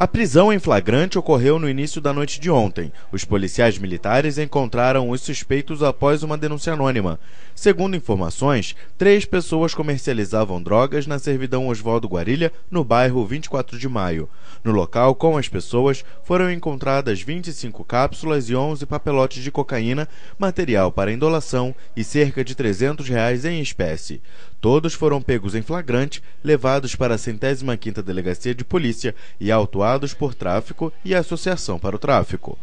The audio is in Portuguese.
A prisão em flagrante ocorreu no início da noite de ontem. Os policiais militares encontraram os suspeitos após uma denúncia anônima. Segundo informações, três pessoas comercializavam drogas na servidão Oswaldo Guarilha, no bairro 24 de Maio. No local, com as pessoas, foram encontradas 25 cápsulas e 11 papelotes de cocaína, material para indolação e cerca de 300 reais em espécie. Todos foram pegos em flagrante, levados para a centésima quinta Delegacia de Polícia e autuados autuados por tráfico e associação para o tráfico